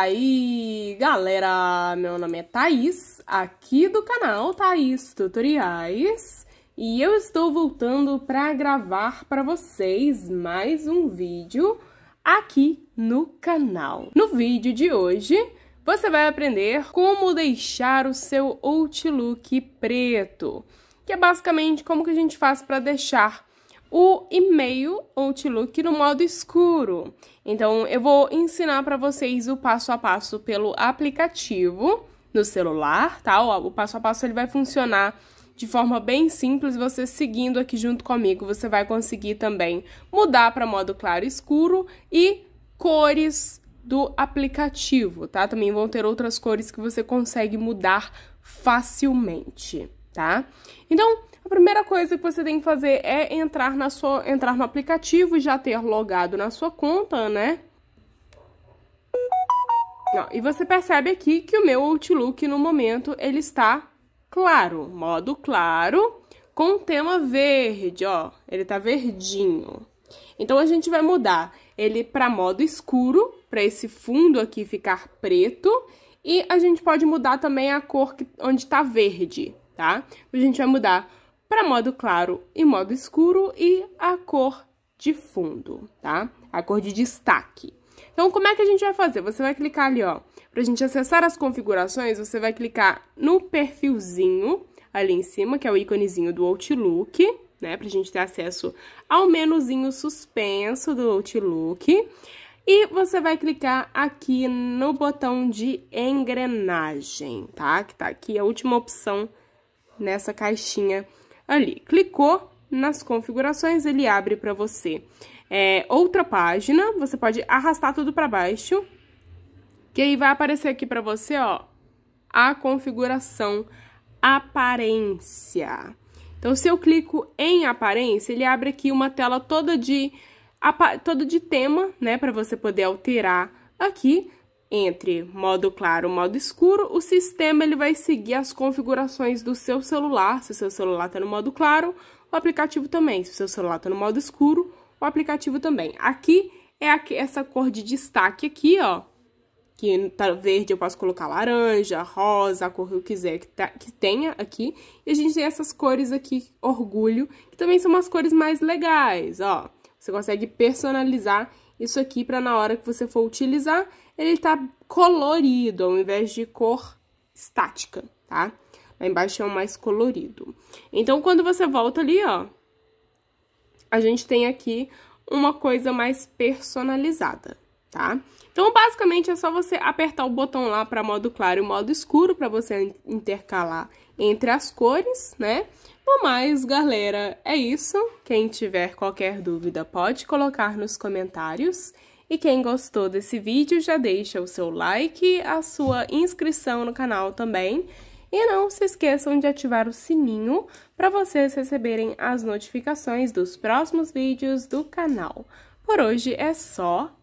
aí, galera? Meu nome é Thaís, aqui do canal Thaís Tutoriais, e eu estou voltando para gravar para vocês mais um vídeo aqui no canal. No vídeo de hoje, você vai aprender como deixar o seu Outlook preto, que é basicamente como que a gente faz para deixar o e-mail Outlook no modo escuro. Então, eu vou ensinar para vocês o passo a passo pelo aplicativo no celular, tá? O passo a passo ele vai funcionar de forma bem simples, você seguindo aqui junto comigo, você vai conseguir também mudar para modo claro escuro e cores do aplicativo, tá? Também vão ter outras cores que você consegue mudar facilmente, tá? Então, a primeira coisa que você tem que fazer é entrar, na sua, entrar no aplicativo e já ter logado na sua conta, né? Ó, e você percebe aqui que o meu Outlook no momento ele está claro, modo claro, com tema verde, ó. Ele tá verdinho. Então a gente vai mudar ele para modo escuro, para esse fundo aqui ficar preto, e a gente pode mudar também a cor que, onde tá verde, tá? A gente vai mudar para modo claro e modo escuro e a cor de fundo, tá? A cor de destaque. Então, como é que a gente vai fazer? Você vai clicar ali, ó, para a gente acessar as configurações, você vai clicar no perfilzinho ali em cima, que é o íconezinho do Outlook, né, para a gente ter acesso ao menuzinho suspenso do Outlook. E você vai clicar aqui no botão de engrenagem, tá? Que tá aqui a última opção nessa caixinha ali. Clicou nas configurações, ele abre para você é, outra página. Você pode arrastar tudo para baixo, que aí vai aparecer aqui para você, ó, a configuração aparência. Então, se eu clico em aparência, ele abre aqui uma tela toda de, toda de tema, né, para você poder alterar aqui entre modo claro, modo escuro, o sistema ele vai seguir as configurações do seu celular, se o seu celular está no modo claro, o aplicativo também, se o seu celular está no modo escuro, o aplicativo também. Aqui é aqui, essa cor de destaque aqui, ó, que tá verde eu posso colocar laranja, rosa, a cor que eu quiser que, tá, que tenha aqui. E a gente tem essas cores aqui, orgulho, que também são umas cores mais legais, ó. Você consegue personalizar isso aqui para na hora que você for utilizar, ele tá colorido ao invés de cor estática, tá? Lá embaixo é o mais colorido. Então, quando você volta ali, ó, a gente tem aqui uma coisa mais personalizada tá? Então, basicamente, é só você apertar o botão lá para modo claro e modo escuro para você intercalar entre as cores, né? No mais, galera, é isso. Quem tiver qualquer dúvida pode colocar nos comentários. E quem gostou desse vídeo já deixa o seu like, a sua inscrição no canal também. E não se esqueçam de ativar o sininho para vocês receberem as notificações dos próximos vídeos do canal. Por hoje é só